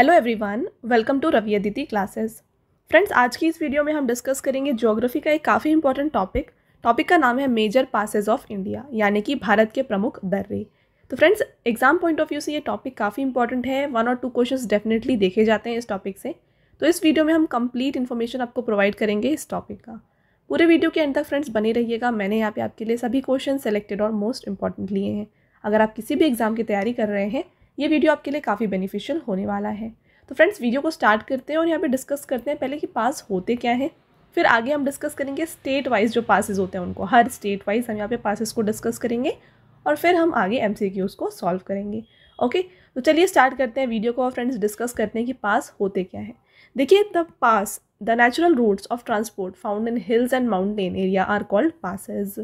Hello everyone welcome to Ravi Aditi classes friends आज की इस वीडियो में हम डिस्कस करेंगे ज्योग्राफी का एक काफ़ी इंपॉर्टेंट टॉपिक टॉपिक का नाम है मेजर पासेज ऑफ इंडिया यानी कि भारत के प्रमुख दर्रे तो friends exam point of view से ये टॉपिक काफ़ी इंपॉर्टेंट है वन और टू क्वेश्चन डेफिनेटली देखे जाते हैं इस टॉपिक से तो इस वीडियो में हम कंप्लीट इन्फॉर्मेशन आपको प्रोवाइड करेंगे इस टॉपिक का पूरे वीडियो के एंड तक फ्रेंड्स बने रहिएगा मैंने यहाँ पे आपके लिए सभी क्वेश्चन सेलेक्टेड और मोस्ट इंपॉर्टेंट लिए हैं अगर आप किसी भी एग्ज़ाम की तैयारी कर रहे हैं ये वीडियो आपके लिए काफ़ी बेनिफिशियल होने वाला है तो फ्रेंड्स वीडियो को स्टार्ट करते हैं और यहाँ पे डिस्कस करते हैं पहले कि पास होते क्या हैं फिर आगे हम डिस्कस करेंगे स्टेट वाइज जो पासिस होते हैं उनको हर स्टेट वाइज हम यहाँ पे पासिस को डिस्कस करेंगे और फिर हम आगे एम को सॉल्व करेंगे ओके तो चलिए स्टार्ट करते हैं वीडियो को और फ्रेंड्स डिस्कस करते हैं कि पास होते क्या हैं देखिए the pass the natural routes of transport found in hills and mountain area are called passes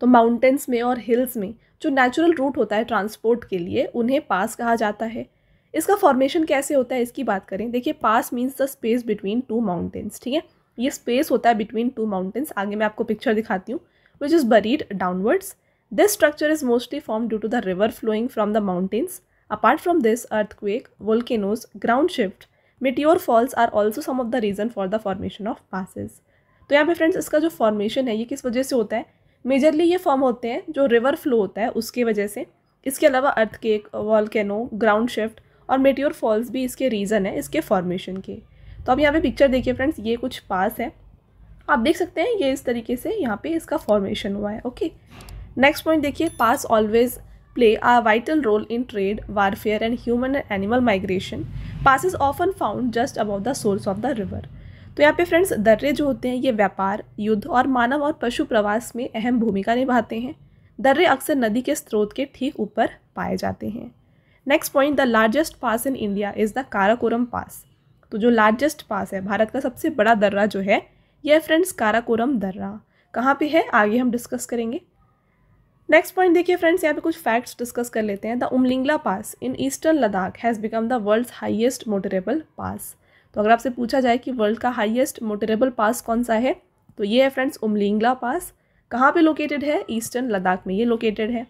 तो माउंटेंस में और हिल्स में जो नेचुरल रूट होता है ट्रांसपोर्ट के लिए उन्हें पास कहा जाता है इसका फॉर्मेशन कैसे होता है इसकी बात करें देखिए pass means the space between two mountains ठीक है ये स्पेस होता है बिटवीन टू माउंटेन्स आगे मैं आपको पिक्चर दिखाती हूँ which is buried downwards this structure is mostly form due to the river flowing from the mountains apart from this earthquake volcanoes ground shift meteor falls are also some of the reason for the formation of passes तो यहाँ पे friends इसका जो formation है ये किस वजह से होता है मेजरली ये फॉर्म होते हैं जो रिवर फ्लो होता है उसके वजह से इसके अलावा earthquake volcano ground shift और मेट्योर फॉल्स भी इसके रीज़न है इसके फॉर्मेशन के तो अब यहाँ पे पिक्चर देखिए फ्रेंड्स ये कुछ पास है आप देख सकते हैं ये इस तरीके से यहाँ पे इसका फॉर्मेशन हुआ है ओके नेक्स्ट पॉइंट देखिए pass always play a vital role in trade warfare and human and animal migration pass is often found just about the source of the river तो यहाँ पे फ्रेंड्स दर्रे जो होते हैं ये व्यापार युद्ध और मानव और पशु प्रवास में अहम भूमिका निभाते हैं दर्रे अक्सर नदी के स्रोत के ठीक ऊपर पाए जाते हैं next point the largest pass in India is the Karakoram pass तो जो लार्जेस्ट पास है भारत का सबसे बड़ा दर्रा जो है यह फ्रेंड्स काराकोरम दर्रा कहाँ पे है आगे हम डिस्कस करेंगे नेक्स्ट पॉइंट देखिए फ्रेंड्स यहाँ पे कुछ फैक्ट्स डिस्कस कर लेते हैं the Umlingla pass in eastern Ladakh has become the world's highest motorable pass तो अगर आपसे पूछा जाए कि वर्ल्ड का हाईएस्ट मोटरेबल पास कौन सा है तो ये है फ्रेंड्स उमलिंगला पास कहाँ पे लोकेटेड है ईस्टर्न लद्दाख में ये लोकेटेड है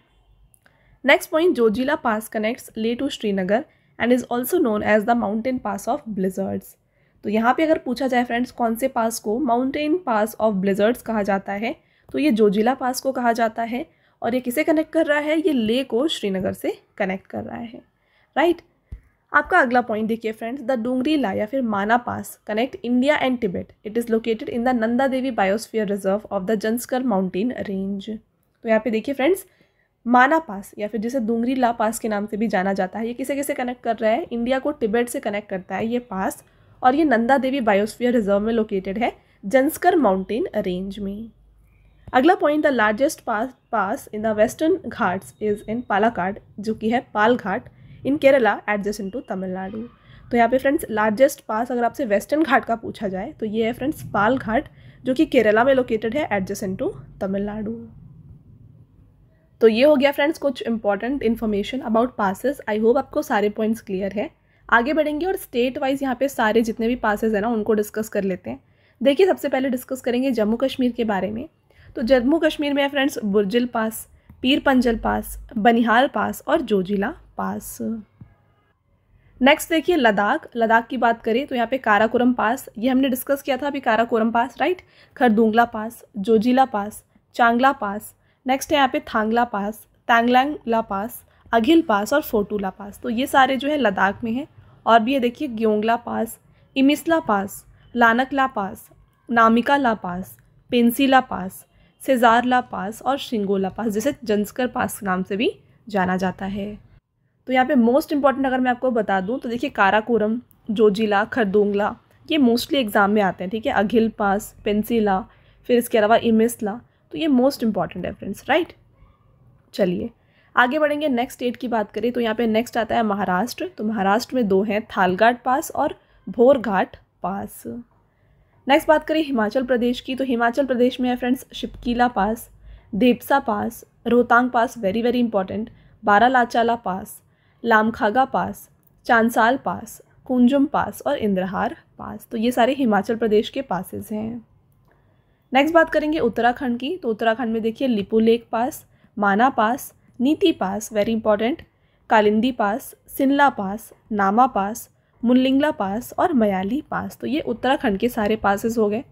next point Zojila pass connects Leh to Srinagar and is also known as the mountain pass of blizzards तो यहाँ पे अगर पूछा जाए फ्रेंड्स कौन से पास को माउंटेन पास ऑफ ब्लिजर्ड्स कहा जाता है तो ये जोजिला पास को कहा जाता है और ये किसे कनेक्ट कर रहा है ये ले को श्रीनगर से कनेक्ट कर रहा है राइट right? आपका अगला पॉइंट देखिए फ्रेंड्स द डूंगरी ला या फिर Mana pass connect India and Tibet it is located in the Nanda Devi biosphere reserve of the Zanskar mountain range तो यहाँ पे देखिए फ्रेंड्स माना पास या फिर जिसे डूंगरी ला पास के नाम से भी जाना जाता है ये किसे किसे कनेक्ट कर रहा है इंडिया को टिबेट से कनेक्ट करता है ये पास और ये नंदा देवी बायोस्फियर रिजर्व में लोकेटेड है जंस्कर माउंटेन रेंज में अगला point the largest pass pass in the western Ghats is in Palakkad जो कि है पाल घाट इन केरला एडजस्ट टू तमिलनाडु तो यहाँ पे फ्रेंड्स लार्जेस्ट पास अगर आपसे वेस्टर्न घाट का पूछा जाए तो ये है फ्रेंड्स पाल घाट जो कि केरला में लोकेटेड है एडजस्टेंट टू तमिलनाडु तो ये हो गया फ्रेंड्स कुछ important information about passes I hope आपको सारे पॉइंट्स क्लियर है आगे बढ़ेंगे और स्टेट वाइज यहाँ पे सारे जितने भी पासेज हैं ना उनको डिस्कस कर लेते हैं देखिए सबसे पहले डिस्कस करेंगे जम्मू कश्मीर के बारे में तो जम्मू कश्मीर में फ्रेंड्स बुरजिल पास पीर पंजल पास बनिहाल पास और जोजिला पास नेक्स्ट देखिए लद्दाख लद्दाख की बात करें तो यहाँ पे काराकोरम पास ये हमने डिस्कस किया था अभी Karakoram pass right Khardungla pass Zojila pass Changla pass next है यहाँ पे थांगला पास तांगलांगला पास अघिल पास और फोटूला पास तो ये सारे जो है लद्दाख में हैं और भी ये देखिए ग्योंगला पास इमिसला पास लानकला पास नामिका ला पास पेंसिला पास सेजारला पास और शिंगोला पास जिसे जंस्कर पास नाम से भी जाना जाता है तो यहाँ पे मोस्ट इंपॉर्टेंट अगर मैं आपको बता दूँ तो देखिए काराकोरम जोजिला खरदोंगला ये मोस्टली एग्ज़ाम में आते हैं ठीक है अघिल पास पेंसिला फिर इसके अलावा इमिसला तो ये मोस्ट इंपॉर्टेंट है फ्रेंड्स राइट चलिए आगे बढ़ेंगे नेक्स्ट स्टेट की बात करें तो यहाँ पे नेक्स्ट आता है महाराष्ट्र तो महाराष्ट्र में दो हैं थालघाट पास और भोरघाट पास नेक्स्ट बात करें हिमाचल प्रदेश की तो हिमाचल प्रदेश में है friends Shipkila pass Debsa pass Rohtang pass very very important Baralachala pass Lamkhaga pass Chansal pass Kunzum pass और इंद्रहार पास तो ये सारे हिमाचल प्रदेश के पासेज हैं नेक्स्ट बात करेंगे उत्तराखंड की तो उत्तराखंड में देखिए लिपू लेक पास Mana pass Niti pass very important Kalindi pass Sinla pass Nama pass मुल्लिंगला पास और मयाली पास तो ये उत्तराखंड के सारे पासेज हो गए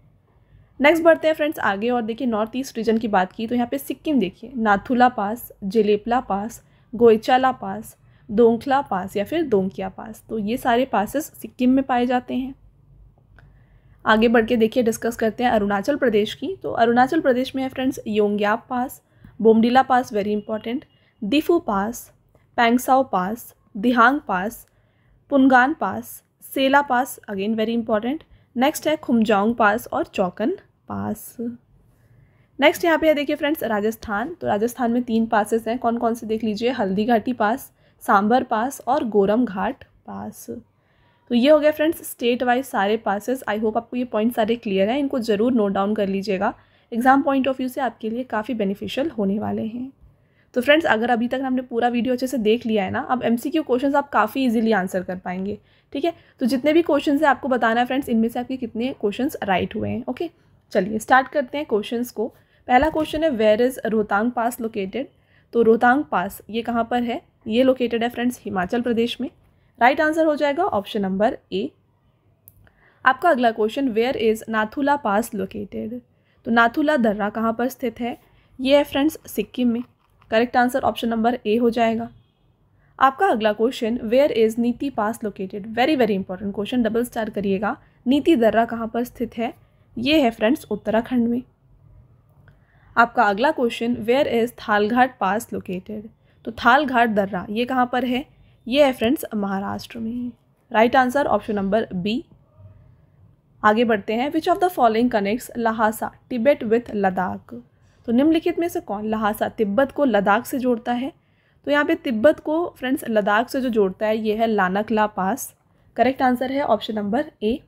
नेक्स्ट बढ़ते हैं फ्रेंड्स आगे और देखिए नॉर्थ ईस्ट रीजन की बात की तो यहाँ पे सिक्किम देखिए नाथुला पास जिलेपला पास गोयचाला पास दोंखला पास या फिर दोंकिया पास तो ये सारे पासेस सिक्किम में पाए जाते हैं आगे बढ़ के देखिए डिस्कस करते हैं अरुणाचल प्रदेश की तो अरुणाचल प्रदेश में है friends Yongyap pass Bomdila pass very important Diphu pass Pangsau pass Dihang pass Pungan pass Sela pass again very important next है खुमजाओंग पास और चौकन पास नेक्स्ट यहाँ पे है देखिए फ्रेंड्स राजस्थान तो राजस्थान में तीन पासेस हैं कौन कौन से देख लीजिए हल्दी घाटी पास सांबर पास और गोरम घाट पास तो ये हो गया फ्रेंड्स स्टेट वाइज सारे पासेस आई होप आपको ये पॉइंट सारे क्लियर हैं इनको ज़रूर नोट डाउन कर लीजिएगा एग्ज़ाम पॉइंट ऑफ व्यू से आपके लिए काफ़ी बेनिफिशियल होने वाले हैं तो फ्रेंड्स अगर अभी तक हमने पूरा वीडियो अच्छे से देख लिया है ना अब एमसीक्यू क्वेश्चंस आप काफ़ी इजीली आंसर कर पाएंगे ठीक है तो जितने भी क्वेश्चंस हैं आपको बताना है फ्रेंड्स इनमें से आपके कितने क्वेश्चंस राइट हुए हैं ओके चलिए स्टार्ट करते हैं क्वेश्चंस को पहला क्वेश्चन है where is Rohtang pass located तो रोहतांग पास ये कहाँ पर है ये लोकेटेड है फ्रेंड्स हिमाचल प्रदेश में राइट right आंसर हो जाएगा ऑप्शन नंबर ए आपका अगला question where is Nathula pass located तो नाथुला दर्रा कहाँ पर स्थित है ये है फ्रेंड्स सिक्किम में correct answer option number A हो जाएगा आपका अगला question where is Niti pass located very very important question double star करिएगा नीति दर्रा कहाँ पर स्थित है ये है फ्रेंड्स उत्तराखंड में आपका अगला question where is Thalghat pass located तो थाल घाट दर्रा ये कहाँ पर है ये है फ्रेंड्स महाराष्ट्र में right answer option number B आगे बढ़ते हैं which of the following connects Lhasa Tibet with Ladakh तो निम्नलिखित में से कौन लहासा तिब्बत को लद्दाख से जोड़ता है तो यहाँ पे तिब्बत को फ्रेंड्स लद्दाख से जो जोड़ता है ये है लानकला पास करेक्ट आंसर है ऑप्शन नंबर ए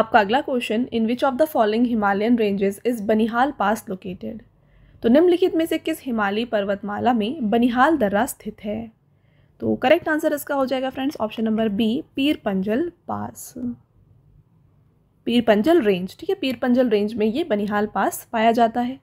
आपका अगला question in which of the following Himalayan ranges is Banihal pass located तो निम्नलिखित में से किस हिमालयी पर्वतमाला में बनिहाल दर्रा स्थित है तो करेक्ट आंसर इसका हो जाएगा फ्रेंड्स ऑप्शन नंबर बी पीर पंजल पास पीर पंजल रेंज ठीक है पीर पंजल रेंज में ये बनिहाल पास पाया जाता है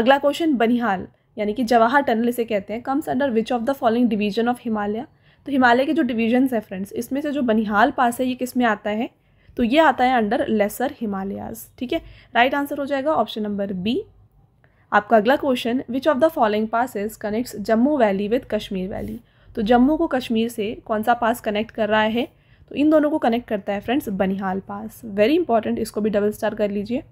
अगला क्वेश्चन बनिहाल यानी कि जवाहर टनल इसे कहते हैं comes under which of the following division of Himalaya तो हिमालय के जो डिवीजन्स है फ्रेंड्स इसमें से जो बनिहाल पास है ये किस में आता है तो ये आता है अंडर लेसर हिमालयाज ठीक है राइट आंसर हो जाएगा ऑप्शन नंबर बी आपका अगला question which of the following passes connects Jammu valley with Kashmir valley तो जम्मू को कश्मीर से कौन सा पास कनेक्ट कर रहा है तो इन दोनों को कनेक्ट करता है friends Banihal pass very important इसको भी डबल स्टार कर लीजिए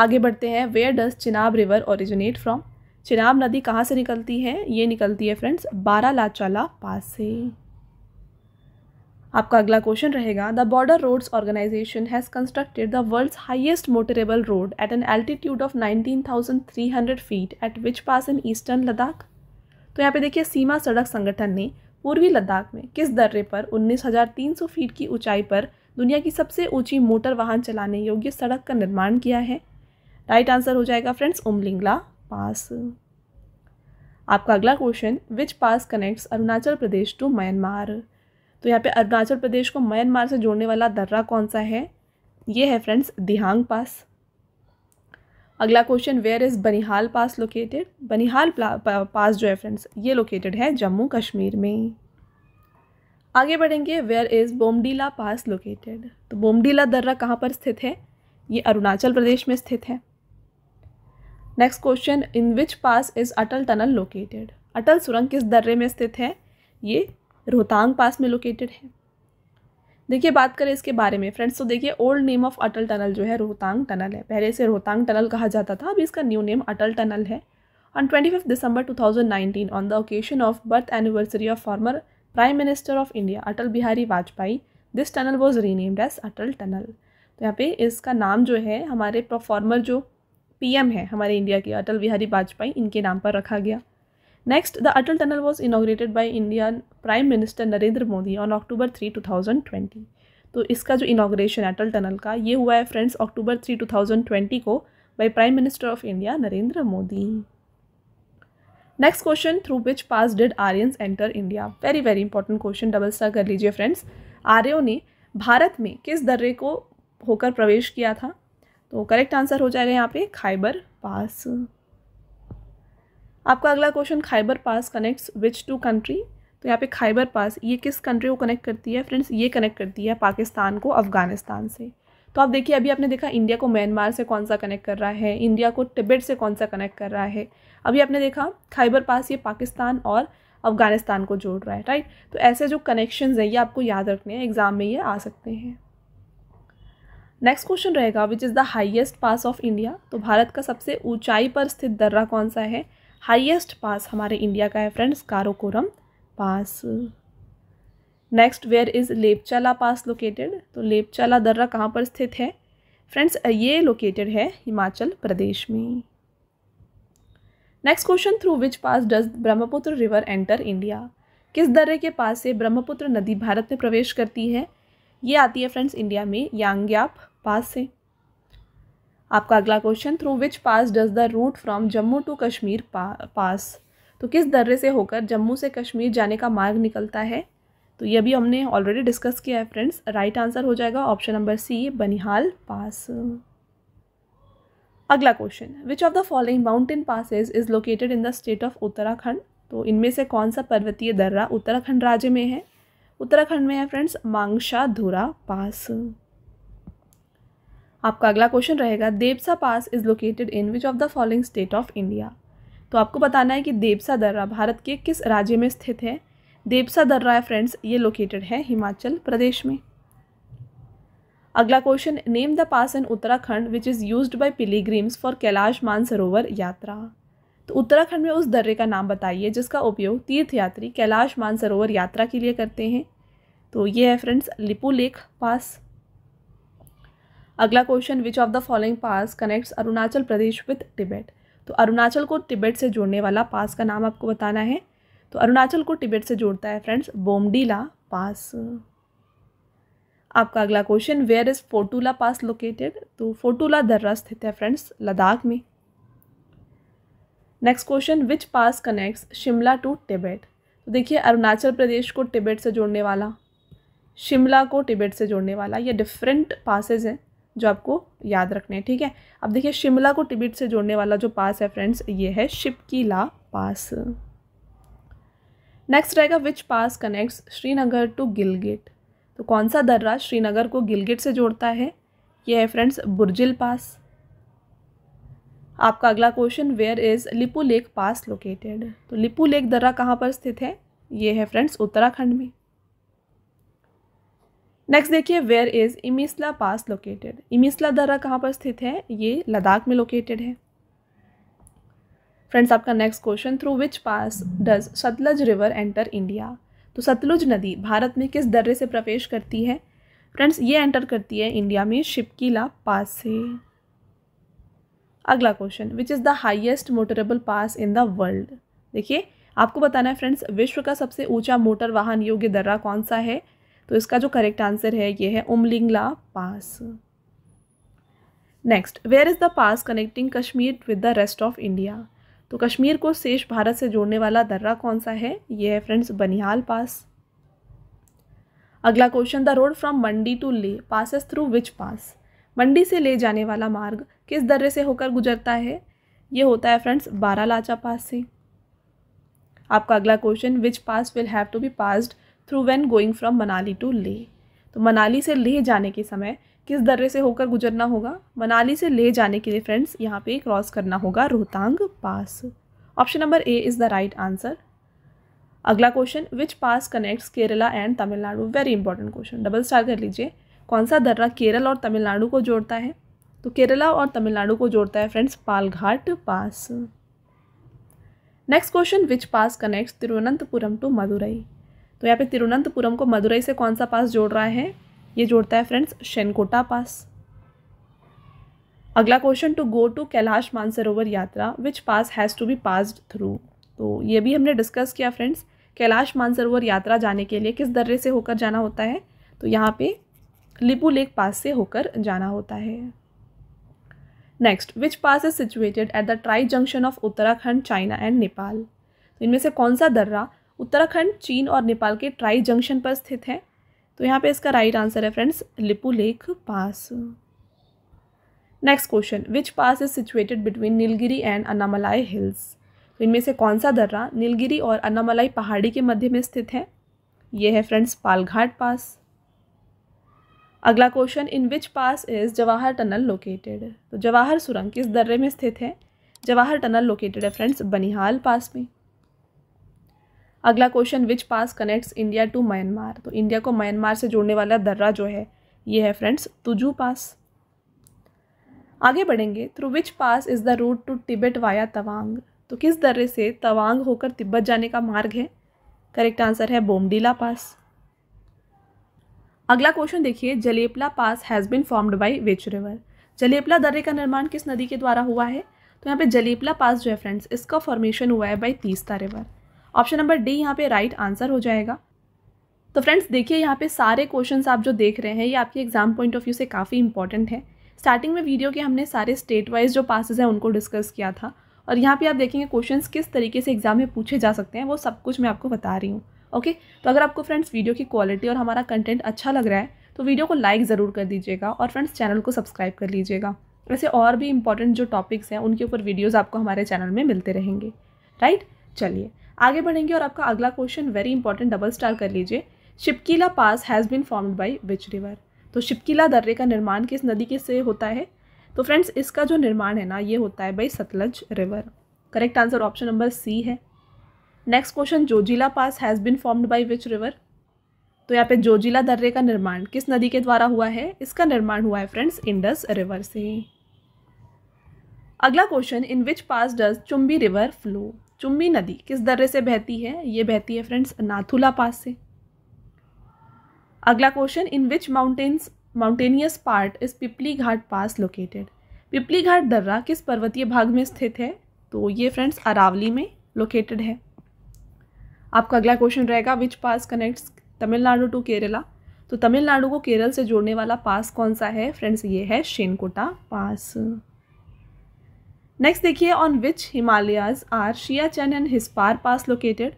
आगे बढ़ते हैं where does Chenab river originate from Chenab नदी कहाँ से निकलती है ये निकलती है फ्रेंड्स बारा लाचाला पास से आपका अगला क्वेश्चन रहेगा the border roads organisation has constructed the world's highest motorable road at an altitude of 19,300 feet at which pass in eastern Ladakh तो यहाँ पे देखिए सीमा सड़क संगठन ने पूर्वी लद्दाख में किस दर्रे पर 19,300 फीट की ऊंचाई पर दुनिया की सबसे ऊंची मोटर वाहन चलाने योग्य सड़क का निर्माण किया है राइट आंसर हो जाएगा फ्रेंड्स उमलिंगला पास आपका अगला question which pass connects Arunachal Pradesh to Myanmar तो यहाँ पे अरुणाचल प्रदेश को म्यांमार से जोड़ने वाला दर्रा कौन सा है ये है फ्रेंड्स दिहांग पास अगला question where is Banihal pass located Banihal pass जो है फ्रेंड्स ये लोकेटेड है जम्मू कश्मीर में आगे बढ़ेंगे where is Bomdila pass located तो बोमडीला दर्रा कहाँ पर स्थित है ये अरुणाचल प्रदेश में स्थित है next question in which pass is Atal tunnel located Atal सुरंग किस दर्रे में स्थित है ये रोहतांग पास में लोकेटेड है देखिए बात करें इसके बारे में फ्रेंड्स तो देखिए old name of Atal tunnel जो है रोहतांग टनल है पहले इसे रोहतांग टनल कहा जाता था अब इसका न्यू नेम अटल टनल है on twenty fifth December nineteen on the occasion of birth anniversary of former prime minister of India Atal Bihari Vajpayee this tunnel was renamed as Atal tunnel तो यहाँ पे इसका नाम जो है हमारे फॉर्मर जो पीएम है हमारे इंडिया के अटल बिहारी वाजपेयी इनके नाम पर रखा गया Next, the Atal Tunnel was inaugurated by Indian Prime Minister Narendra Modi on October 3, 2020. तो इसका जो इनाग्रेशन अटल टनल का ये हुआ है friends October three two thousand twenty को by prime minister of India Narendra Modi next question through which pass did Aryans enter India very very important question double star कर लीजिए फ्रेंड्स आर्यो ने भारत में किस दर्रे को होकर प्रवेश किया था तो करेक्ट आंसर हो जाएगा यहाँ पे खाइबर पास आपका अगला question Khyber pass connects which two country तो यहाँ पे खाइबर पास ये किस कंट्री को कनेक्ट करती है फ्रेंड्स ये कनेक्ट करती है पाकिस्तान को अफगानिस्तान से तो आप देखिए अभी आपने देखा इंडिया को म्यांमार से कौन सा कनेक्ट कर रहा है इंडिया को टिबेट से कौन सा कनेक्ट कर रहा है अभी आपने देखा खाइबर पास ये पाकिस्तान और अफगानिस्तान को जोड़ रहा है राइट तो ऐसे जो कनेक्शन हैं ये आपको याद रखने हैं एग्जाम में ये आ सकते हैं नेक्स्ट क्वेश्चन रहेगा which is the highest pass of India तो भारत का सबसे ऊंचाई पर स्थित दर्रा कौन सा है हाईएस्ट पास हमारे इंडिया का है friends Karakoram pass next where is Lepchala pass located तो लेपचाला दर्रा कहाँ पर स्थित है फ्रेंड्स ये लोकेटेड है हिमाचल प्रदेश में next question through which pass does Brahmaputra river enter India किस दर्रे के पास से ब्रह्मपुत्र नदी भारत में प्रवेश करती है ये आती है फ्रेंड्स इंडिया में यांग्याप पास से आपका अगला question through which pass does the route from Jammu to Kashmir पा, पास तो किस दर्रे से होकर जम्मू से कश्मीर जाने का मार्ग निकलता है तो ये भी हमने ऑलरेडी डिस्कस किया है फ्रेंड्स राइट आंसर हो जाएगा option number C Banihal pass अगला question which of the following mountain passes is located in the state of Uttarakhand तो इनमें से कौन सा पर्वतीय दर्रा उत्तराखंड राज्य में है उत्तराखंड में है फ्रेंड्स मांगशा धुरा पास आपका अगला क्वेश्चन रहेगा Debsa pass is located in which of the following state of India तो आपको बताना है कि देवसा दर्रा भारत के किस राज्य में स्थित है देवसा दर्रा है फ्रेंड्स ये लोकेटेड है हिमाचल प्रदेश में अगला question name the pass in Uttarakhand which is use by pilgrims for Kailash Mansarovar Yatra तो उत्तराखंड में उस दर्रे का नाम बताइए जिसका उपयोग तीर्थ यात्री कैलाश मानसरोवर यात्रा के लिए करते हैं तो ये है फ्रेंड्स लिपू लेख पास अगला question which of the following pass connects Arunachal Pradesh with Tibet तो अरुणाचल को टिबेट से जोड़ने वाला पास का नाम आपको बताना है तो अरुणाचल को टिबेट से जोड़ता है फ्रेंड्स बोमडीला पास आपका अगला question where is Fotula pass located तो फोटूला दर्रा स्थित है फ्रेंड्स लद्दाख में next question which pass connects Shimla to Tibet तो देखिए अरुणाचल प्रदेश को टिबेट से जोड़ने वाला शिमला को टिबेट से जोड़ने वाला ये डिफरेंट पासेज हैं जो आपको याद रखने हैं ठीक है अब देखिए शिमला को टिबिट से जोड़ने वाला जो पास है फ्रेंड्स ये है शिपकीला पास नेक्स्ट रहेगा which pass connects Srinagar to Gilgit तो कौन सा दर्रा श्रीनगर को गिलगेट से जोड़ता है ये है फ्रेंड्स बुर्जिल पास आपका अगला question where is Lipu Lekh pass located तो लिपू लेक दर्रा कहाँ पर स्थित है ये है फ्रेंड्स उत्तराखंड में नेक्स्ट देखिए where is Imisla pass located Imisla दर्रा कहाँ पर स्थित है ये लद्दाख में लोकेटेड है फ्रेंड्स आपका next question through which pass does Sutlej river enter India तो सतलुज नदी भारत में किस दर्रे से प्रवेश करती है फ्रेंड्स ये एंटर करती है इंडिया में शिपकीला पास से अगला question which is the highest motorable pass in the world देखिए आपको बताना है फ्रेंड्स विश्व का सबसे ऊंचा मोटर वाहन योग्य दर्रा कौन सा है तो इसका जो करेक्ट आंसर है ये है Umlingla pass next where is the pass connecting Kashmir with the rest of India तो कश्मीर को शेष भारत से जोड़ने वाला दर्रा कौन सा है ये है फ्रेंड्स बनिहाल पास अगला question the road from Mandi to Leh passes through which pass Mandi से ले जाने वाला मार्ग किस दर्रे से होकर गुजरता है ये होता है फ्रेंड्स बारालाचा पास से आपका अगला question which pass will have to be passed through when going from Manali to Leh तो मनाली से लेह जाने के समय किस दर्रे से होकर गुजरना होगा मनाली से लेह जाने के लिए फ्रेंड्स यहाँ पे क्रॉस करना होगा Rohtang pass option number A is the right answer अगला question which pass connects Kerala and Tamil Nadu very important question double star कर लीजिए कौन सा दर्रा केरल और तमिलनाडु को जोड़ता है तो केरला और तमिलनाडु को जोड़ता है friends Palghat pass next question which pass connects Thiruvananthapuram to Madurai तो यहाँ पे तिरुवनंतपुरम को मदुरई से कौन सा पास जोड़ रहा है ये जोड़ता है फ्रेंड्स शेनकोटा पास अगला question to go to Kailash Mansarovar Yatra which pass has to be passed through तो ये भी हमने डिस्कस किया फ्रेंड्स कैलाश मानसरोवर यात्रा जाने के लिए किस दर्रे से होकर जाना होता है तो यहाँ पे लिपू लेक पास से होकर जाना होता है next which pass is situated at the tri junction of Uttarakhand China and Nepal तो इनमें से कौन सा दर्रा उत्तराखंड चीन और नेपाल के ट्राई जंक्शन पर स्थित है तो यहाँ पे इसका राइट आंसर है friends Lipu Lekh pass next question which pass is situated between Nilgiri and Anamalai hills तो इनमें से कौन सा दर्रा नीलगिरी और अन्नामलाई पहाड़ी के मध्य में स्थित है ये है फ्रेंड्स पालघाट पास अगला question in which pass is Jawahar tunnel located तो जवाहर सुरंग किस दर्रे में स्थित है जवाहर टनल लोकेटेड है फ्रेंड्स बनिहाल पास में अगला question which pass connects India to Myanmar तो इंडिया को म्यांमार से जोड़ने वाला दर्रा जो है ये है फ्रेंड्स तुजू पास आगे बढ़ेंगे through which pass is the route to Tibet via Tawang तो किस दर्रे से तवांग होकर तिब्बत जाने का मार्ग है करेक्ट आंसर है बोमडीला पास अगला क्वेश्चन देखिए Jelepla pass has been formed by which river Jelepla दर्रे का निर्माण किस नदी के द्वारा हुआ है तो यहाँ पे जलेपला पास जो है फ्रेंड्स इसका फॉर्मेशन हुआ है by Teesta river option number D यहाँ पे राइट आंसर हो जाएगा तो फ्रेंड्स देखिए यहाँ पे सारे क्वेश्चंस आप जो देख रहे हैं ये आपके एग्जाम पॉइंट ऑफ व्यू से काफ़ी इंपॉर्टेंट है स्टार्टिंग में वीडियो के हमने सारे स्टेट वाइज जो पासेज हैं उनको डिस्कस किया था और यहाँ पे आप देखेंगे क्वेश्चंस किस तरीके से एग्जाम में पूछे जा सकते हैं वो सब कुछ मैं आपको बता रही हूँ ओके तो अगर आपको फ्रेंड्स वीडियो की क्वालिटी और हमारा कंटेंट अच्छा लग रहा है तो वीडियो को लाइक ज़रूर कर दीजिएगा और फ्रेंड्स चैनल को सब्सक्राइब कर लीजिएगा वैसे और भी इंपॉर्टेंट जो टॉपिक्स हैं उनके ऊपर वीडियोज़ आपको हमारे चैनल में मिलते रहेंगे राइट चलिए आगे बढ़ेंगे और आपका अगला question very important double star कर लीजिए Shipkila pass has been formed by which river तो शिपकीला दर्रे का निर्माण किस नदी के से होता है तो फ्रेंड्स इसका जो निर्माण है ना ये होता है by Sutlej river correct answer option number C है next question Zojila pass has been formed by which river तो यहाँ पे जोजिला दर्रे का निर्माण किस नदी के द्वारा हुआ है इसका निर्माण हुआ है फ्रेंड्स इंडस रिवर से अगला question in which pass does Chumbi river flow Chumbi नदी किस दर्रे से बहती है ये बहती है फ्रेंड्स नाथुला पास से अगला question in which mountains mountainous part is Pipli Ghat pass located Pipli Ghat दर्रा किस पर्वतीय भाग में स्थित है तो ये फ्रेंड्स अरावली में लोकेटेड है आपका अगला क्वेश्चन रहेगा which pass connects Tamil Nadu to Kerala तो तमिलनाडु को केरल से जोड़ने वाला पास कौन सा है फ्रेंड्स ये है शेनकोटा पास नेक्स्ट देखिए on which Himalayas are chain and Hispar pass located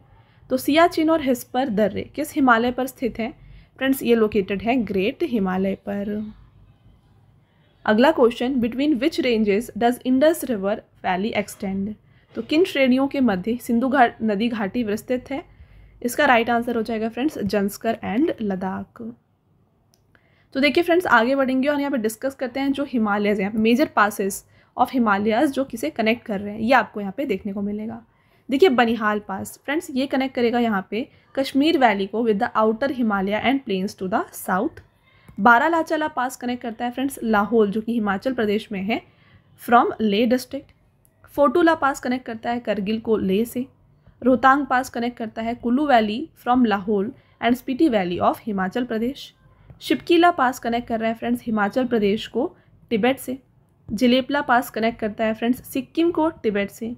तो सियाचिन और हिस्पर दर्रे किस हिमालय पर स्थित हैं फ्रेंड्स ये लोकेटेड है ग्रेट हिमालय पर अगला question between which ranges does Indus river valley extend तो किन श्रेणियों के मध्य सिंधु घाट नदी घाटी विस्तृत है इसका राइट आंसर हो जाएगा फ्रेंड्स जंस्कर एंड लद्दाख तो देखिए फ्रेंड्स आगे बढ़ेंगे और यहाँ पर डिस्कस करते हैं जो हिमालयज हैं मेजर पासेस ऑफ हिमालयाज जो किसे कनेक्ट कर रहे हैं ये आपको यहाँ पे देखने को मिलेगा देखिए बनिहाल पास फ्रेंड्स ये कनेक्ट करेगा यहाँ पे कश्मीर वैली को with the outer Himalaya and plains to the south Baralachala pass connect करता है फ्रेंड्स लाहौल जो कि हिमाचल प्रदेश में है फ्रॉम ले डिस्ट्रिक्ट फोटूला पास कनेक्ट करता है करगिल को ले से रोहतांग पास कनेक्ट करता है Kullu valley from Lahaul and Spiti valley of Himachal Pradesh Shipkila pass connect कर रहा है फ्रेंड्स हिमाचल प्रदेश को टिबेट से जिलेपला पास कनेक्ट करता है फ्रेंड्स सिक्किम को तिब्बत से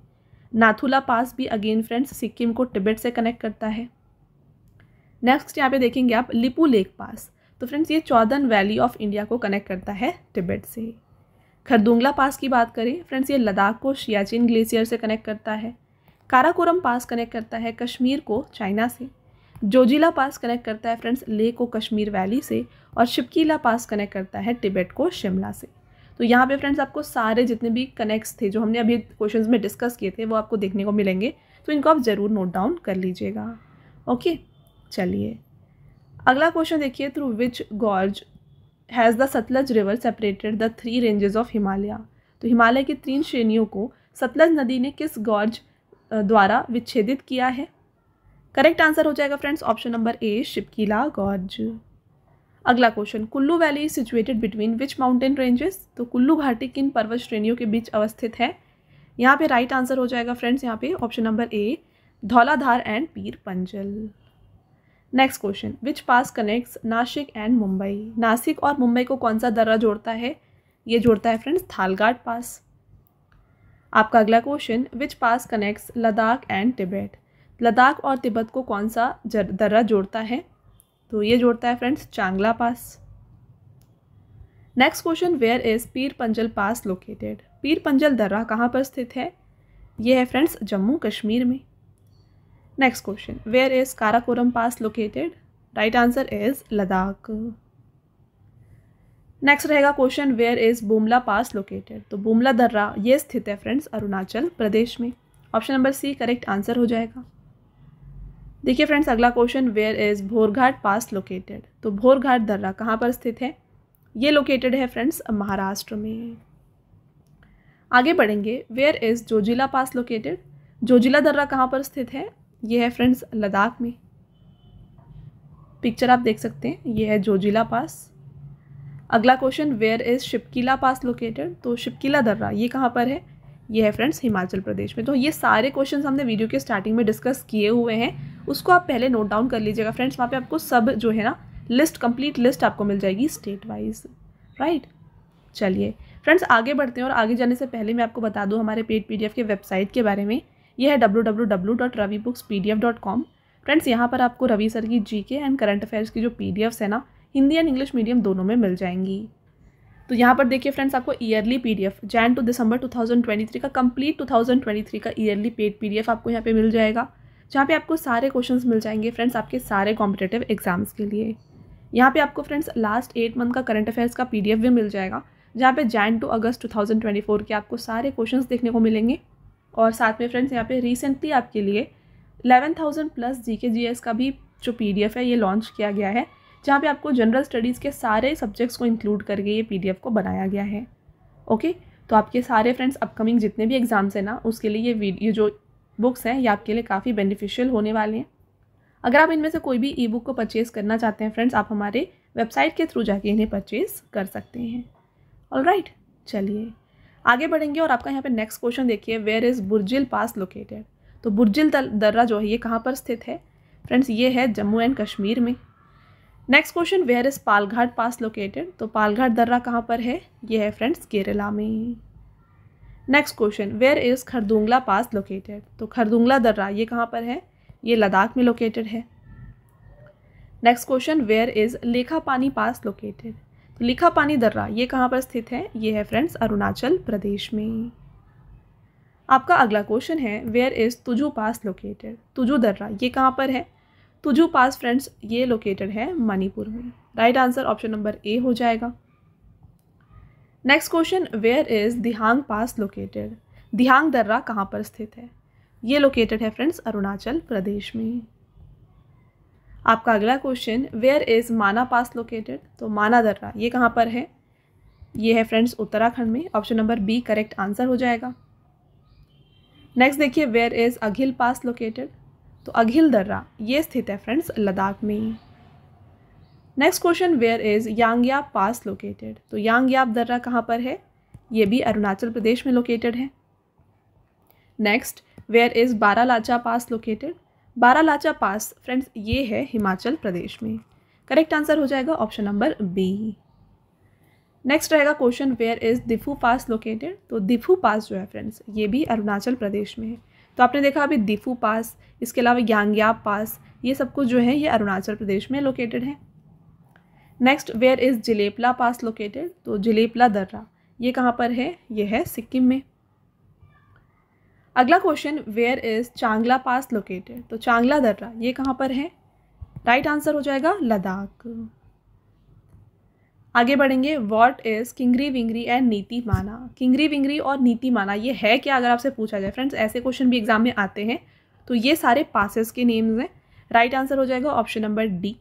नाथुला पास भी अगेन फ्रेंड्स सिक्किम को तिब्बत से कनेक्ट करता है नेक्स्ट यहाँ पे देखेंगे आप लिपू लेक पास तो फ्रेंड्स ये चौदन वैली ऑफ इंडिया को कनेक्ट करता है तिब्बत से खरदुंगला पास की बात करें फ्रेंड्स ये लद्दाख को शियाचिन ग्लेशियर से कनेक्ट करता है काराकोरम पास कनेक्ट करता है कश्मीर को चाइना से जोजिला पास कनेक्ट करता है फ्रेंड्स लेक को कश्मीर वैली से और शिपकीला पास कनेक्ट करता है तिब्बत को शिमला से तो यहाँ पे फ्रेंड्स आपको सारे जितने भी कनेक्ट्स थे जो हमने अभी क्वेश्चंस में डिस्कस किए थे वो आपको देखने को मिलेंगे तो इनको आप ज़रूर नोट डाउन कर लीजिएगा ओके चलिए अगला क्वेश्चन देखिए through which gorge has the Sutlej river separated the three ranges of Himalaya तो हिमालय की तीन श्रेणियों को सतलज नदी ने किस गॉर्ज द्वारा विच्छेदित किया है करेक्ट आंसर हो जाएगा friends option number A Shipki La gorge अगला question Kullu valley is situated between which mountain ranges तो कुल्लू घाटी किन पर्वत श्रेणियों के बीच अवस्थित है यहाँ पे राइट आंसर हो जाएगा फ्रेंड्स यहाँ पे option number A Dhauladhar and Pir Panjal next question which pass connects Nashik and Mumbai Nashik और मुंबई को कौन सा दर्रा जोड़ता है ये जोड़ता है फ्रेंड्स थालगाट पास आपका अगला question which pass connects Ladakh and Tibet Ladakh और तिब्बत को कौन सा दर्रा जोड़ता है तो ये जोड़ता है friends Chang La pass next question where is Pir Panjal pass located पीर पंजल दर्रा कहाँ पर स्थित है ये है फ्रेंड्स जम्मू कश्मीर में next question where is Karakoram pass located right answer is Ladakh next रहेगा question where is Bum La pass located तो बुमला दर्रा ये स्थित है फ्रेंड्स अरुणाचल प्रदेश में option number C correct answer हो जाएगा देखिए फ्रेंड्स अगला question where is Bhor Ghat pass located तो भोरघाट दर्रा कहाँ पर स्थित है ये लोकेटेड है फ्रेंड्स महाराष्ट्र में आगे बढ़ेंगे where is Zoji La pass located Zoji La दर्रा कहाँ पर स्थित है ये है फ्रेंड्स लद्दाख में पिक्चर आप देख सकते हैं ये है जोजिला पास अगला question where is Shipki La pass located तो शिपकीला दर्रा ये कहाँ पर है ये है फ्रेंड्स हिमाचल प्रदेश में तो ये सारे क्वेश्चंस हमने वीडियो के स्टार्टिंग में डिस्कस किए हुए हैं उसको आप पहले नोट डाउन कर लीजिएगा फ्रेंड्स वहाँ पे आपको सब जो है ना लिस्ट कंप्लीट लिस्ट आपको मिल जाएगी स्टेट वाइज राइट चलिए फ्रेंड्स आगे बढ़ते हैं और आगे जाने से पहले मैं आपको बता दूँ हमारे पेड पी के वेबसाइट के बारे में यह है W W W dot Ravi books P D F dot com friends यहाँ पर आपको रवि सर की जी के एंड करंट अफेयर्स की जो पी डी एफ्स है ना हिंदी एंड इंग्लिश मीडियम दोनों में मिल जाएंगी तो यहाँ पर देखिए फ्रेंड्स आपको yearly P D F Jan to December two thousand twenty three का complete two thousand twenty three का yearly paid P D F आपको यहाँ पे मिल जाएगा जहाँ पे आपको सारे क्वेश्चंस मिल जाएंगे फ्रेंड्स आपके सारे कॉम्पिटेटिव एग्जाम्स के लिए यहाँ पे आपको फ्रेंड्स लास्ट एट मंथ का करंट अफेयर्स का पी भी मिल जाएगा जहाँ पे जैन टू अगस्त 2024 के आपको सारे क्वेश्चंस देखने को मिलेंगे और साथ में फ्रेंड्स यहाँ पे रिसेंटली आपके लिए एलेवन प्लस जी के जी एस का भी जो पी है ये लॉन्च किया गया है जहाँ पे आपको जनरल स्टडीज़ के सारे सब्जेक्ट्स को इंक्लूड करके ये पी को बनाया गया है ओके तो आपके सारे फ्रेंड्स अपकमिंग जितने भी एग्ज़ाम्स हैं ना उसके लिए ये वीडियो जो बुक्स हैं ये आपके लिए काफ़ी बेनिफिशियल होने वाले हैं अगर आप इनमें से कोई भी ई बुक को परचेज़ करना चाहते हैं फ्रेंड्स आप हमारे वेबसाइट के थ्रू जाके इन्हें परचेज़ कर सकते हैं ऑल राइट चलिए आगे बढ़ेंगे और आपका यहाँ पे नेक्स्ट क्वेश्चन देखिए where is Burzil pass located तो बुरजिल दर्रा जो है ये कहाँ पर स्थित है फ्रेंड्स ये है जम्मू एंड कश्मीर में next question where is Palghat pass located तो पालघाट दर्रा कहाँ पर है ये है फ्रेंड्स केरला में next question where is Khardung La pass located तो खरदुंगला दर्रा ये कहाँ पर है ये लद्दाख में लोकेटेड है नेक्स्ट क्वेश्चन वेयर इज़ लेखा पानी पास लोकेटेड तो लेखा पानी दर्रा ये कहाँ पर स्थित है ये है फ्रेंड्स अरुणाचल प्रदेश में आपका अगला क्वेश्चन है where is Tuju pass located Tuju दर्रा ये कहाँ पर है तुजू पास फ्रेंड्स ये लोकेटेड है मणिपुर में right answer option number A हो जाएगा next question where is Dihang pass located Dihang दर्रा कहाँ पर स्थित है ये लोकेटेड है फ्रेंड्स अरुणाचल प्रदेश में आपका अगला क्वेश्चन वेयर इज़ माना पास लोकेटेड तो माना दर्रा ये कहाँ पर है ये है फ्रेंड्स उत्तराखंड में option number B correct answer हो जाएगा नेक्स्ट देखिए where is Aghil pass located तो अघिल दर्रा ये स्थित है फ्रेंड्स लद्दाख में next question where is Yangyap pass located तो यांगयाप दर्रा कहाँ पर है ये भी अरुणाचल प्रदेश में लोकेटेड है next where is Baralacha pass located Baralacha pass friends ये है हिमाचल प्रदेश में करेक्ट आंसर हो जाएगा ऑप्शन नंबर बी नेक्स्ट रहेगा question where is Diphu pass located तो दिफू पास जो है फ्रेंड्स ये भी अरुणाचल प्रदेश में है तो आपने देखा अभी दिफू पास इसके अलावा यांगयाब पास ये सब कुछ जो है ये अरुणाचल प्रदेश में लोकेटेड है next where is Jelep La pass located तो जिलेपला दर्रा ये कहाँ पर है ये है सिक्किम में अगला क्वेश्चन वेयर इज़ चांगला पास लोकेटेड तो चांगला दर्रा ये कहाँ पर है राइट right आंसर हो जाएगा लद्दाख आगे बढ़ेंगे what is Kingri Vingri and Niti Mana किंगरी विंगरी और नीति माना ये है क्या अगर आपसे पूछा जाए फ्रेंड्स ऐसे क्वेश्चन भी एग्जाम में आते हैं तो ये सारे पासेस के नेम्स हैं राइट आंसर हो जाएगा ऑप्शन नंबर डी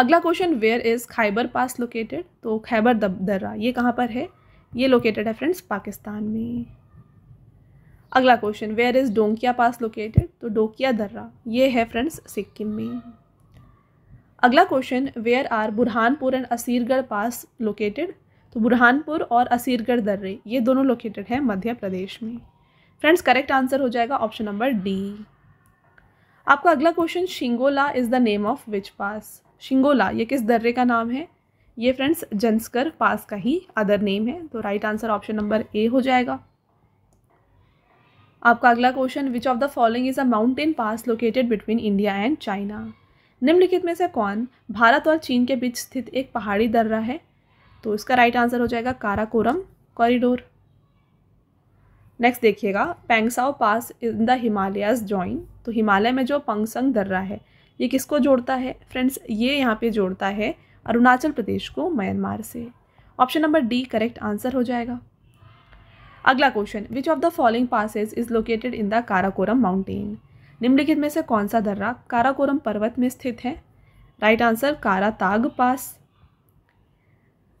अगला question where is Khyber pass located तो खैबर दर्रा ये कहाँ पर है ये लोकेटेड है फ्रेंड्स पाकिस्तान में अगला question where is Donkia pass located तो डोकिया दर्रा ये है फ्रेंड्स सिक्किम में अगला question where are Burhanpur and Asirgarh pass located तो बुरहानपुर और असीरगढ़ दर्रे ये दोनों लोकेटेड हैं मध्य प्रदेश में फ्रेंड्स करेक्ट आंसर हो जाएगा ऑप्शन नंबर डी आपका अगला question Shingo La is the name of which pass Shingo La ये किस दर्रे का नाम है ये फ्रेंड्स जंस्कर पास का ही अदर नेम है तो right answer option number A हो जाएगा आपका अगला question which of the following is a mountain pass located between India and China निम्नलिखित में से कौन भारत और चीन के बीच स्थित एक पहाड़ी दर्रा है तो इसका राइट आंसर हो जाएगा काराकोरम कॉरिडोर नेक्स्ट देखिएगा Pangsau pass in the Himalayas join तो हिमालय में जो पंगसंग दर्रा है ये किसको जोड़ता है फ्रेंड्स ये यहाँ पे जोड़ता है अरुणाचल प्रदेश को म्यांमार से option number D correct answer हो जाएगा अगला question which of the following passes is located in the Karakoram mountain निम्नलिखित में से कौन सा दर्रा काराकोरम पर्वत में स्थित है right answer Karatag pass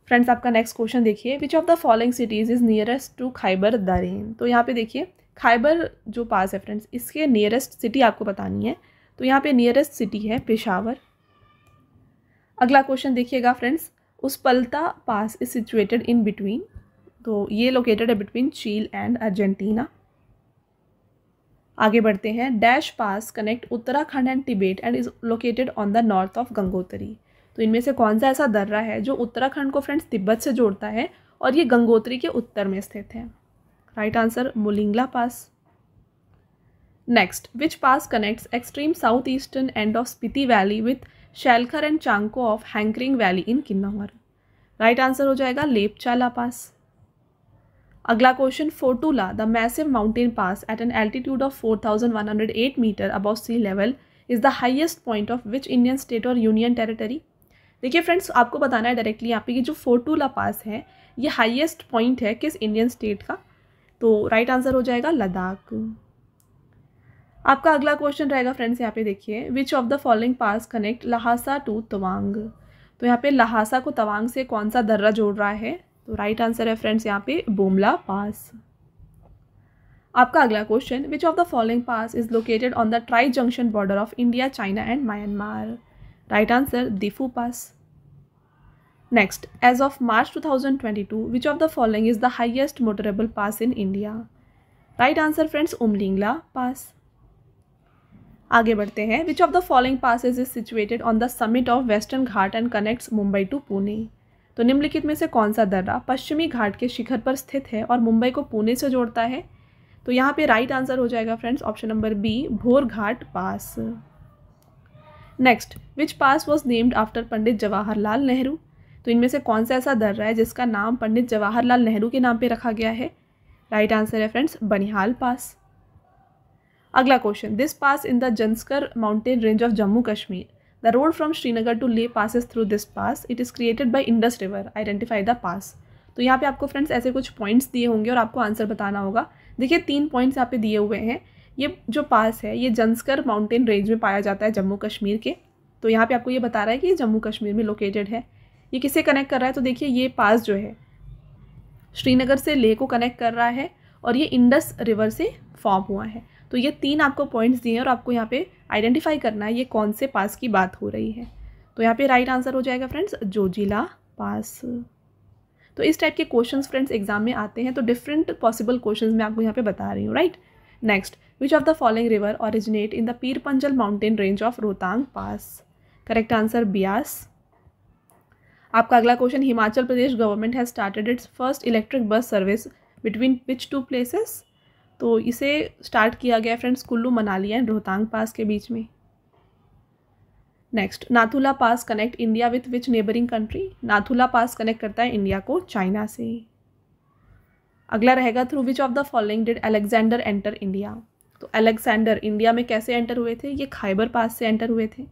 friends आपका नेक्स्ट क्वेश्चन देखिए which of the following cities is nearest to Khyber दरेन तो यहाँ पे देखिए खाइबर जो पास है फ्रेंड्स इसके नियरेस्ट सिटी आपको बतानी है तो यहाँ पे नियरेस्ट सिटी है पेशावर अगला क्वेश्चन देखिएगा फ्रेंड्स उस पलता pass is situated in between तो ये लोकेटेड है बिटवीन चील एंड अर्जेंटीना आगे बढ़ते हैं dash pass connect Uttarakhand and Tibet and is located on the north of Gangotri तो इनमें से कौन सा ऐसा दर्रा है जो उत्तराखंड को फ्रेंड्स तिब्बत से जोड़ता है और ये गंगोत्री के उत्तर में स्थित है right answer Muling La pass next which pass connects extreme south eastern end of Spiti valley with Shalkhar and Chango of Hangrang valley in Kinnaur right answer हो जाएगा लेपचाला पास अगला question Fotu La the massive mountain pass at an altitude of 4108 metre about sea level is the highest point of which Indian state और union territory देखिए friends आपको बताना है directly यहाँ पे कि जो फोटूला पास है ये हाइएस्ट पॉइंट है किस इंडियन स्टेट का तो राइट right आंसर हो जाएगा लद्दाख आपका अगला क्वेश्चन रहेगा फ्रेंड्स यहाँ पे देखिए which of the following pass connect Lhasa to Tawang तो यहाँ पे लहासा को तवांग से कौन सा दर्रा जोड़ रहा है तो राइट आंसर है फ्रेंड्स यहाँ पे बोमला पास आपका अगला question which of the following pass is located on the tri junction border of India China and Myanmar right answer Diphu pass next as of March 2022 which of the following is the highest motorable pass in India right answer friends Umling La pass आगे बढ़ते हैं which of the following passes is situated on the summit of western Ghat and connects Mumbai to Pune तो निम्नलिखित में से कौन सा दर्रा पश्चिमी घाट के शिखर पर स्थित है और मुंबई को पुणे से जोड़ता है तो यहाँ पे राइट आंसर हो जाएगा friends option number B Bhor Ghat pass next which pass was named after Pandit Jawaharlal Nehru तो इनमें से कौन सा ऐसा दर्रा है जिसका नाम पंडित जवाहरलाल नेहरू के नाम पे रखा गया है राइट आंसर है फ्रेंड्स बनिहाल पास अगला question this pass in the Zanskar mountain range of Jammu Kashmir the road from Srinagar to Leh passes through this pass it is created by Indus river identify the pass तो यहाँ पे आपको फ्रेंड्स ऐसे कुछ पॉइंट्स दिए होंगे और आपको आंसर बताना होगा देखिए तीन पॉइंट्स यहाँ पे दिए हुए हैं ये जो पास है ये जंस्कर माउंटेन रेंज में पाया जाता है जम्मू कश्मीर के तो यहाँ पे आपको ये बता रहा है कि ये जम्मू कश्मीर में लोकेटेड है ये किसे कनेक्ट कर रहा है तो देखिए ये पास जो है श्रीनगर से लेह को कनेक्ट कर रहा है और ये इंडस रिवर से फॉर्म हुआ है तो ये तीन आपको पॉइंट्स दिए हैं और आपको यहाँ पे आइडेंटिफाई करना है ये कौन से पास की बात हो रही है तो यहाँ पे राइट आंसर हो जाएगा फ्रेंड्स जोजिला पास तो इस टाइप के क्वेश्चंस फ्रेंड्स एग्जाम में आते हैं तो डिफरेंट पॉसिबल क्वेश्चंस मैं आपको यहाँ पे बता रही हूँ right next which of the following river originate in the Pir Panjal mountain range of Rohtang pass correct answer Beas आपका अगला question Himachal Pradesh government has started its first electric bus service between which two places तो इसे स्टार्ट किया गया friends Kullu Manali and Rohtang pass के बीच में next Nathu La pass connect India with which neighbouring country Nathu La pass connect करता है इंडिया को चाइना से अगला रहेगा through which of the following did Alexander enter India तो अलेक्जेंडर इंडिया में कैसे एंटर हुए थे ये खाइबर पास से एंटर हुए थे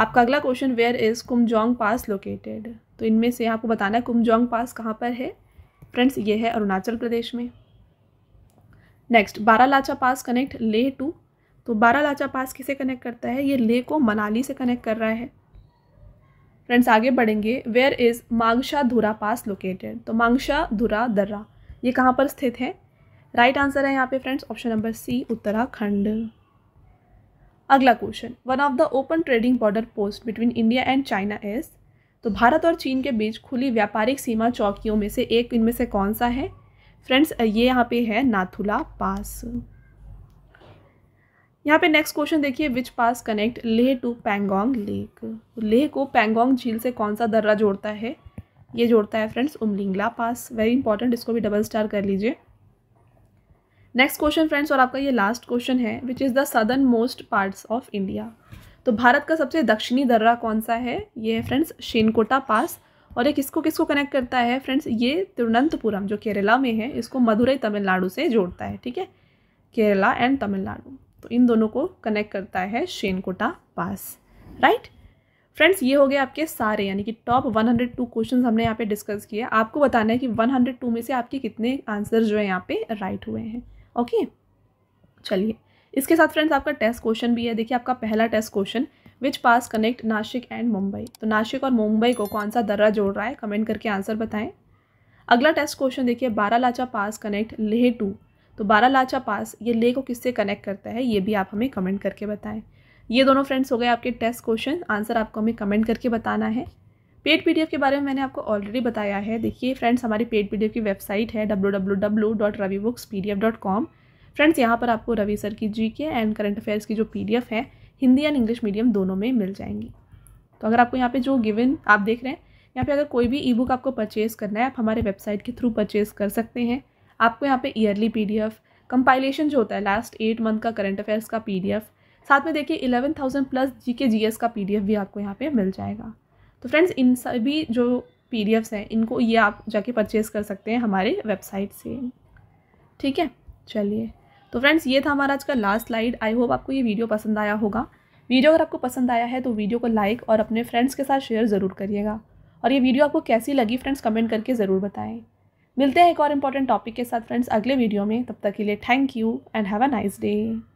आपका अगला question where is Kumjong pass located तो इनमें से आपको बताना है कुमजोंग पास कहाँ पर है फ्रेंड्स ये है अरुणाचल प्रदेश में नेक्स्ट बारा लाचा पास कनेक्ट ले टू तो बारा लाचा पास किसे कनेक्ट करता है ये ले को मनाली से कनेक्ट कर रहा है फ्रेंड्स आगे बढ़ेंगे वेयर इज़ मांगशा धुरा पास लोकेटेड तो मांगशा धुरा दर्रा ये कहाँ पर स्थित है राइट right आंसर है यहाँ पे friends option number C Uttarakhand अगला question one of the open trading border post between India and China is तो भारत और चीन के बीच खुली व्यापारिक सीमा चौकियों में से एक इनमें से कौन सा है फ्रेंड्स ये यहाँ पे है नाथुला पास यहाँ पे नेक्स्ट क्वेश्चन देखिए which pass connect Leh to Pangong lake Leh को पैंगोंग झील से कौन सा दर्रा जोड़ता है ये जोड़ता है friends Umling La pass very important इसको भी डबल स्टार कर लीजिए नेक्स्ट क्वेश्चन फ्रेंड्स और आपका ये लास्ट क्वेश्चन है which is the southern most parts of India तो भारत का सबसे दक्षिणी दर्रा कौन सा है ये है फ्रेंड्स शेनकोटा पास और ये किसको किसको कनेक्ट करता है फ्रेंड्स ये तिरुवनंतपुरम जो केरला में है इसको मदुरई तमिलनाडु से जोड़ता है ठीक है केरला एंड तमिलनाडु तो इन दोनों को कनेक्ट करता है शेनकोटा पास राइट फ्रेंड्स ये हो गए आपके सारे यानी कि टॉप 102 क्वेश्चन हमने यहाँ पे डिस्कस किए आपको बताना है कि 102 में से आपके कितने आंसर जो है यहाँ पे राइट हुए हैं ओके चलिए इसके साथ फ्रेंड्स आपका टेस्ट क्वेश्चन भी है देखिए आपका पहला test question which pass connect Nashik and Mumbai तो नासिक और मुंबई को कौन सा दर्रा जोड़ रहा है कमेंट करके आंसर बताएं अगला टेस्ट क्वेश्चन देखिए Bara Lacha pass connect Leh to तो बारा लाचा पास ये ले को किससे कनेक्ट करता है ये भी आप हमें कमेंट करके बताएं ये दोनों फ्रेंड्स हो गए आपके टेस्ट क्वेश्चन आंसर आपको हमें कमेंट करके बताना है पेड पी के बारे में मैंने आपको ऑलरेडी बताया है देखिए फ्रेंड्स हमारी पेड पी की वेबसाइट है डब्ल्यू फ्रेंड्स यहाँ पर आपको रवि सर की जी के एंड करंट अफेयर्स की जो पी है हिंदी एंड इंग्लिश मीडियम दोनों में मिल जाएंगी तो अगर आपको यहाँ पे जो गिवन आप देख रहे हैं यहाँ पे अगर कोई भी ई बुक आपको परचेज़ करना है आप हमारे वेबसाइट के थ्रू परचेज़ कर सकते हैं आपको यहाँ पे ईयरली एफ़ कंपाइलेशन जो होता है लास्ट एट मंथ का करंट अफेयर्स का एफ़ साथ में देखिए इलेवन थाउजेंड प्लस जी के जी एस का पी भी आपको यहाँ पर मिल जाएगा तो फ्रेंड्स इन सभी जो पी हैं इनको ये आप जाके परचेज़ कर सकते हैं हमारे वेबसाइट से ठीक है चलिए तो फ्रेंड्स ये था हमारा आज का लास्ट स्लाइड आई होप आपको ये वीडियो पसंद आया होगा वीडियो अगर आपको पसंद आया है तो वीडियो को लाइक और अपने फ्रेंड्स के साथ शेयर ज़रूर करिएगा और ये वीडियो आपको कैसी लगी फ्रेंड्स कमेंट करके ज़रूर बताएं मिलते हैं एक और इम्पॉर्टेंट टॉपिक के साथ फ्रेंड्स अगले वीडियो में तब तक के लिए thank you and have a nice day